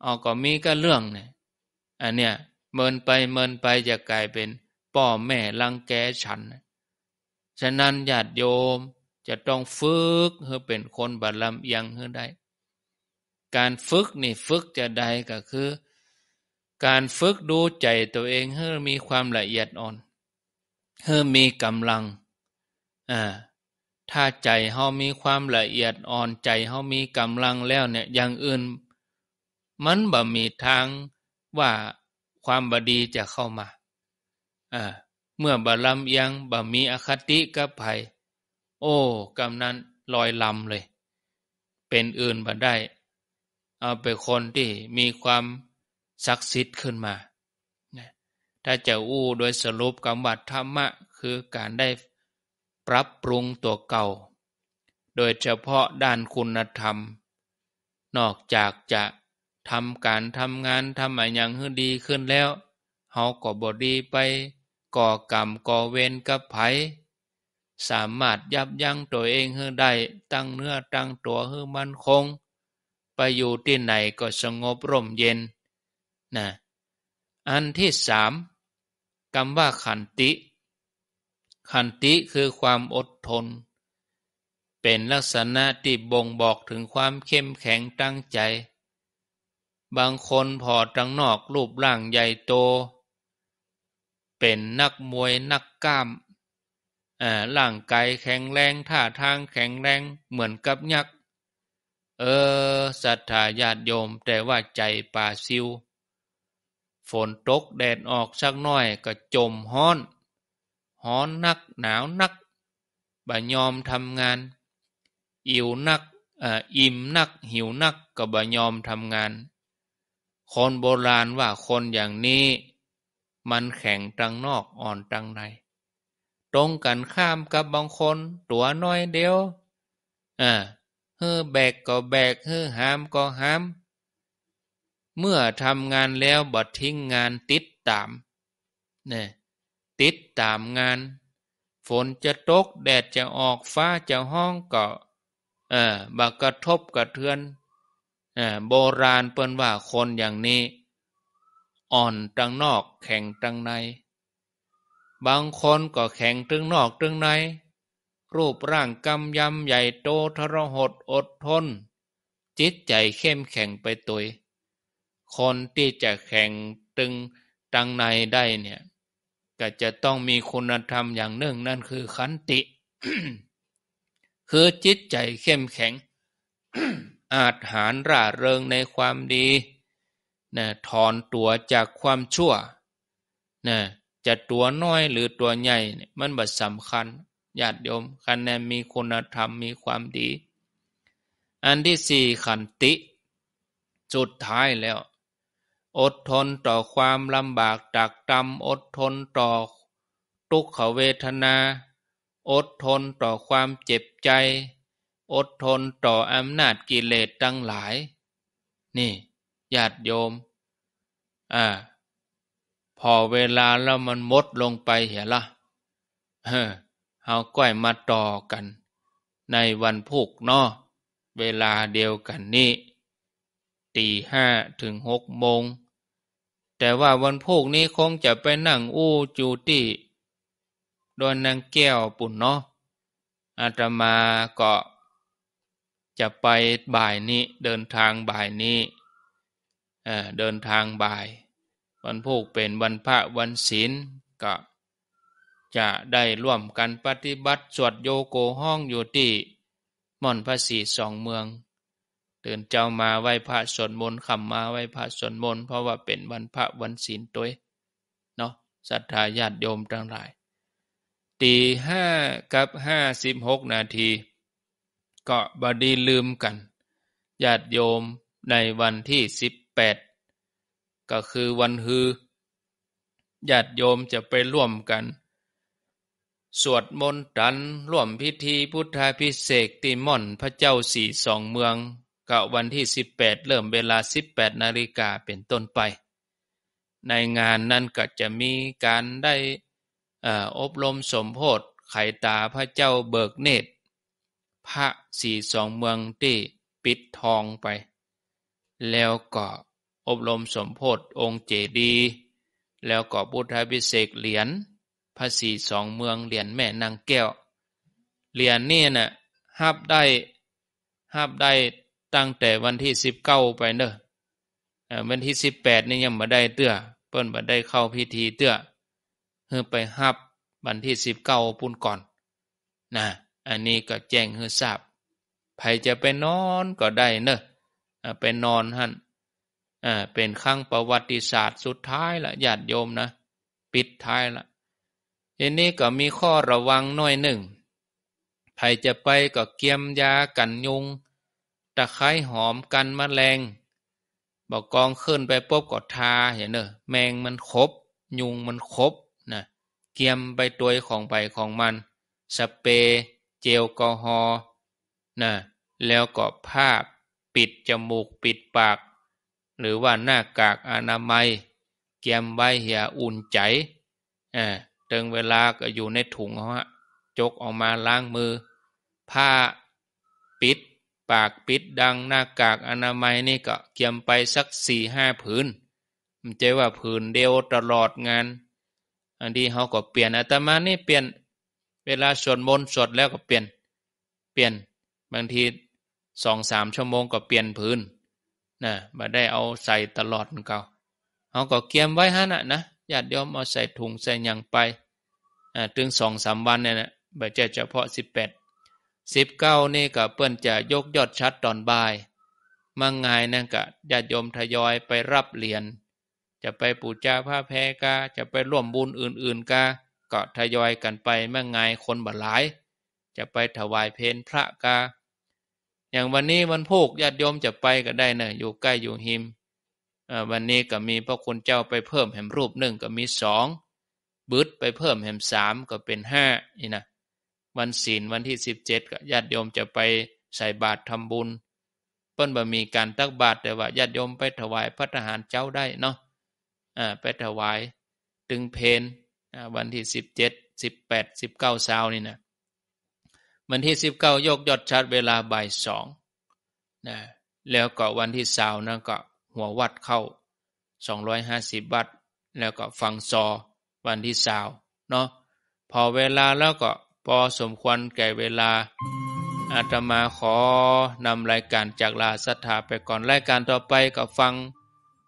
เอาก็มีก็เรื่องเนี่ยอันเนี้ยเมินไปเมินไปจะกลายเป็นพ่อแม่รังแกฉันนะฉะนั้นญาติโยมจะต้องฝึกเพื่อเป็นคนบัลลัเอียงเพื่อได้ การฝึกนี่ฝึกจะได้ก็คือ การฝึกดูใจตัวเองเพื่อมีความละเอียดอ่อนเพื่อมีกำลังอ่าถ้าใจเฮามีความละเอียดอ่อนใจเฮามีกำลังแล้วเนี่ยอย่างอื่น มันบ่มีทางว่าความบดีจะเข้ามาอ่าเมื่อบาลำยังบ่มีอคติกับไผโอ้กำนั้นลอยลำเลย เป็นอื่นบ่ได้ เอาไปคนที่มีความศักดิ์สิทธิ์ขึ้นมา ถ้าจะอู้โดยสรุปกรรมวัตธรรมะ คือการได้ปรับปรุงตัวเก่า โดยเฉพาะด้านคุณธรรม นอกจากจะทำการทำงานทำอะไรอย่างให้ดีขึ้นแล้วเฮาก็บดีไปก่อกรรมก่อเวรกับไผสามารถยับยั้งตัวเองให้ได้ตั้งเนื้อตั้งตัวให้มันคง ไปอยู่ที่ไหนก็สงบร่มเย็นนะอันที่สามคำว่าขันติ ขันติคือความอดทน เป็นลักษณะที่บ่งบอกถึงความเข้มแข็งตั้งใจ บางคนพอตั้งนอกรูปร่างใหญ่โตเป็นนักมวยนักกล้ามร่างกายแข็งแรงท่าทางแข็งแรงเหมือนกับยักษ์เออศรัทธาญาติโยม แต่ว่าใจป่าซิว ฝนตกแดดออกสักน้อยก็จมฮ้อนฮ้อนนักหนาวนักบะยอมทำงาน อิ่วนักออิ่มนักหิวนักก็บะยอมทำงาน คนโบราณว่าคนอย่างนี้มันแข็งตังนอกอ่อนตังใน ตรงกันข้ามกับบางคนตัวน้อยเดียวอ่าเฮ้อแบกก็แบกเฮ้อหามก็หาม เมื่อทำงานแล้วบัดทิ้งงานติดตามเนี่ยติดตามงาน ฝนจะตก แดดจะออกฟ้าจะห้องก็ออาบักกระทบกระเทือนอโบราณเปิ้นว่าคนอย่างนี้อ่อนตังนอกแข็งตังใน บางคนก็แข็งตึงนอกตึงใน รูปร่างกำยำใหญ่โตทรหดอดทน จิตใจเข้มแข็งไปตุยคนที่จะแข็งตึงตังในได้เนี่ย ก็จะต้องมีคุณธรรมอย่างหนึ่งนั่นคือขันติ คือจิตใจเข้มแข็ง อาจหารร่าเริงในความดีนะถอนตัวจากความชั่ว นะ จะตัวน้อยหรือตัวใหญ่มันบสํสำคัญญาติโยมคะแนนมีคุณธรรมมีความดี อันที่สี่ขันติ สุดท้ายแล้ว อดทนต่อความลำบากจากตำอดทนต่อ ทุกขเวทนา อดทนต่อความเจ็บใจ อดทนต่ออำนาจกิเลสตั้งหลาย นี่ญาติโยมอ่าพอเวลาแล้วมันมดลงไปเหรอละเฮ้เอาก้อยมาต่อกัน ในวันพุกนอเวลาเดียวกันนี้ ตีห้าถึงหกโมง แต่ว่าวันพุกนี้คงจะไปนั่งอู้จูตี้โดนนางแก้วปุ่นเนาะอาตมาก็จะไปบ่ายนี้เดินทางบ่ายนี้เดินทางบ่าย วันพุกเป็น วันพระวันศีลก็จะได้ร่วมกันปฏิบัติสวดโยโกห้องอยู่ที่ ม่อนพระศรีสองเมือง ตื่นเจ้ามาไหว้พระสวดมนต์ขำมาไหว้พระสวดมนต์เพราะว่าเป็น วันพระวันศีลตัวเนาะศรัทธาญาติโยมทั้งหลายตีห้ากับห้าสิบหกนาที ก็บดีลืมกันญาติโยมในวันที่สิบแปดก็คือวันฮือญาติโยมจะไปร่วมกัน สวดมนต์รันร่วมพิธีพุทธาพิเศษติม่อนพระเจ้าสี่สองเมืองกบวันที่สิบแปดเริ่มเวลาสิบแปดนาฬิกาเป็นต้นไป ในงานนั้นก็จะมีการได้อบรมสมโพธิไขตาพระเจ้าเบิกเนตรพระสี่สองเมืองที่ปิดทองไปแล้วก็อบรมสมโพธองค์เจดีแล้วก็บุทธพิเศษเหรียญภาษีสองเมืองเหรียญแม่นางแก้ว เหรียญนี่นะ่ะหับได้หับได้ตั้งแต่วันที่สิบเก้าไปเนอะวันที่สิบแปดนี่ยังมาได้เตื้อเปิ้นมาได้เข้าพิธีเตื้อเฮือไปหับวันที่สิบเก้าปุ่นก่อนนะอันนี้ก็แจ้งเฮือทราบใครจะไปนอนก็ได้เนอะไปนอนท่านเป็นครั้งประวัติศาสตร์ สุดท้ายละญาติโยมนะ ปิดท้ายละทีนี้ก็มีข้อระวังหน่อยหนึ่งใครจะไปก็เกียมยากันยุง ตะไคร้หอมกันมแมลงบอกกองขึ้นไปปุ๊บก็ทา เห็นเนอะแมงมันคบ ยุงมันคบนะเกียมใบตัวของใบของมัน สเปรย์เจลกอฮอนะแล้วก็ภาพปิดจมูกปิดปาก หรือว่าหน้ากากอนามัยเกียมใบเหี่ยอุ่นใจเออถึงเวลาก็อยู่ในถุงฮะจกออกมาล้างมือ ผ้าปิด ปากปิดดังหน้ากากอนามัยนี่ก็เกียมไปสักสี่ห้าผืนมันจะว่าผืนเดียวตลอดงาน อันที่เขาก็เปลี่ยนอาตมานี่เปลี่ยนเวลาสวดมนต์สวดแล้วก็เปลี่ยนเปลี่ยนบางทีสองสามชั่วโมงก็เปลี่ยนพื้นนะมาได้เอาใส่ตลอดเก่าเอาก็เกียมไว้ฮะนะนะญาติโยมเอาใส่ถุงใส่ยังไปอ่าถึงสองสามวันเนี่ยนะบ่เจ้เฉพาะสิบแปดสิบเก้านี่ก็เปิ้นจะยกยอดชัดตอนบ่ายมังงายนั่นก็ญาติโยมทยอยไปรับเหรียญจะไปปูจาผ้าแพรกาจะไปร่วมบุญอื่นๆกาก็ทยอยกันไปมังงายคนบ่หลาย จะไปถวายเพนพระกาอย่างวันนี้วันพุกญาติโยมจะไปก็ได้นะอยู่ใกล้อยู่หิมวันนี้ก็มีพระคุณเจ้าไปเพิ่มแห่มรูปหนึ่งก็มีสองบึดไปเพิ่มแห่มสามก็เป็นห้านี่นะวันศีลวันที่สิบเจ็ดก็ญาติโยมจะไปใส่บาตรทำบุญ เปิ้นบ่มีการตักบาตรแต่ว่าญาติโยมไปถวายพระทหารเจ้าได้เนาะะไปถวายตึงเพนวันที่สิบเจ็ดสิบแปดสิบเก้าเช้านี่นะวันที่สิบเก้ายก ยอดชัดเวลาบ่ายสองนะแล้วก็วันที่สาวนั่นก็หัววัดเข้าสองร้อยห้าสิบบัตแล้วก็ฟังซอ วันที่สาวเนาะ พอเวลาแล้วก็พอสมควรแก่เวลาอาตมาขอนำรายการจากลาศรัทธาไปก่อนรายการต่อไปก็ฟัง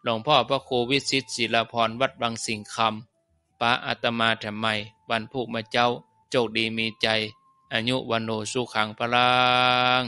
หลวงพ่อพระครูวิสิตศิลพร วัดบางสิงคำป้าอาตมาทำไมวันพุกมาเจ้าโจคดีมีใจอายุวันโนสุขังพลัง